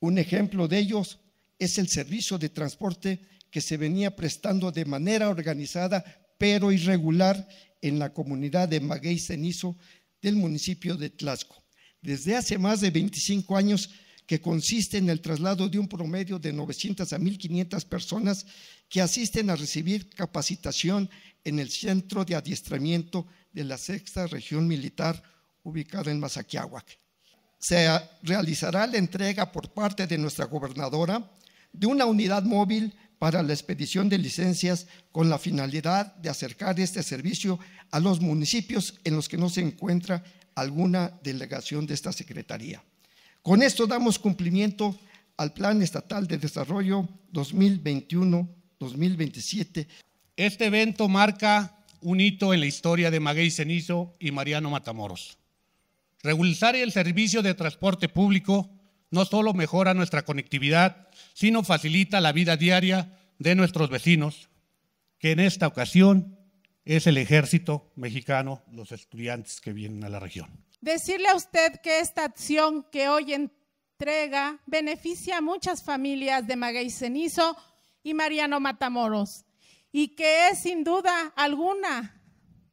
Un ejemplo de ellos es el servicio de transporte que se venía prestando de manera organizada pero irregular en la comunidad de Maguey Cenizo del municipio de Tlaxco. Desde hace más de 25 años que consiste en el traslado de un promedio de 900 a 1.500 personas que asisten a recibir capacitación en el Centro de Adiestramiento de la Sexta Región Militar ubicada en Mazaquiahuac se realizará la entrega por parte de nuestra gobernadora de una unidad móvil para la expedición de licencias con la finalidad de acercar este servicio a los municipios en los que no se encuentra alguna delegación de esta Secretaría. Con esto damos cumplimiento al Plan Estatal de Desarrollo 2021-2027. Este evento marca un hito en la historia de Maguey Cenizo y Mariano Matamoros. Regular el servicio de transporte público no solo mejora nuestra conectividad, sino facilita la vida diaria de nuestros vecinos, que en esta ocasión es el ejército mexicano, los estudiantes que vienen a la región. Decirle a usted que esta acción que hoy entrega beneficia a muchas familias de Maguey Cenizo y Mariano Matamoros, y que es sin duda alguna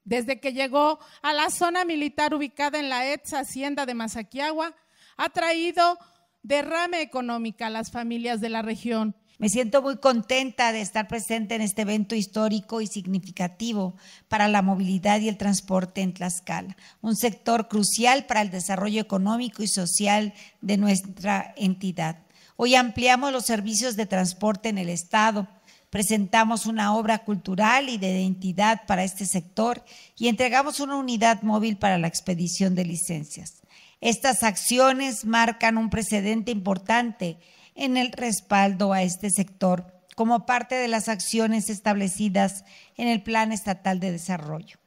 desde que llegó a la zona militar ubicada en la ex hacienda de Mazaquiagua, ha traído derrame económico a las familias de la región. Me siento muy contenta de estar presente en este evento histórico y significativo para la movilidad y el transporte en Tlaxcala, un sector crucial para el desarrollo económico y social de nuestra entidad. Hoy ampliamos los servicios de transporte en el Estado presentamos una obra cultural y de identidad para este sector y entregamos una unidad móvil para la expedición de licencias. Estas acciones marcan un precedente importante en el respaldo a este sector como parte de las acciones establecidas en el Plan Estatal de Desarrollo.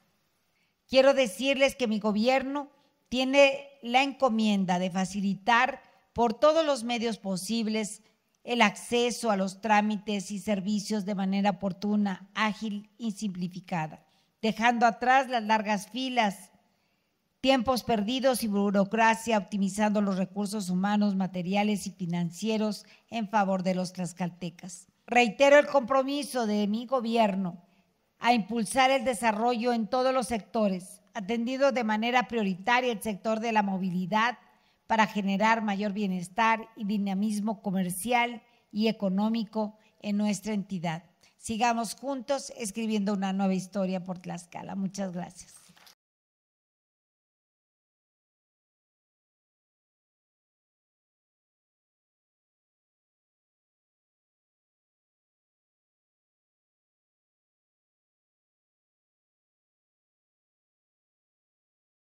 Quiero decirles que mi gobierno tiene la encomienda de facilitar por todos los medios posibles el acceso a los trámites y servicios de manera oportuna, ágil y simplificada, dejando atrás las largas filas, tiempos perdidos y burocracia, optimizando los recursos humanos, materiales y financieros en favor de los tlaxcaltecas. Reitero el compromiso de mi gobierno a impulsar el desarrollo en todos los sectores, atendido de manera prioritaria el sector de la movilidad, para generar mayor bienestar y dinamismo comercial y económico en nuestra entidad. Sigamos juntos escribiendo una nueva historia por Tlaxcala. Muchas gracias.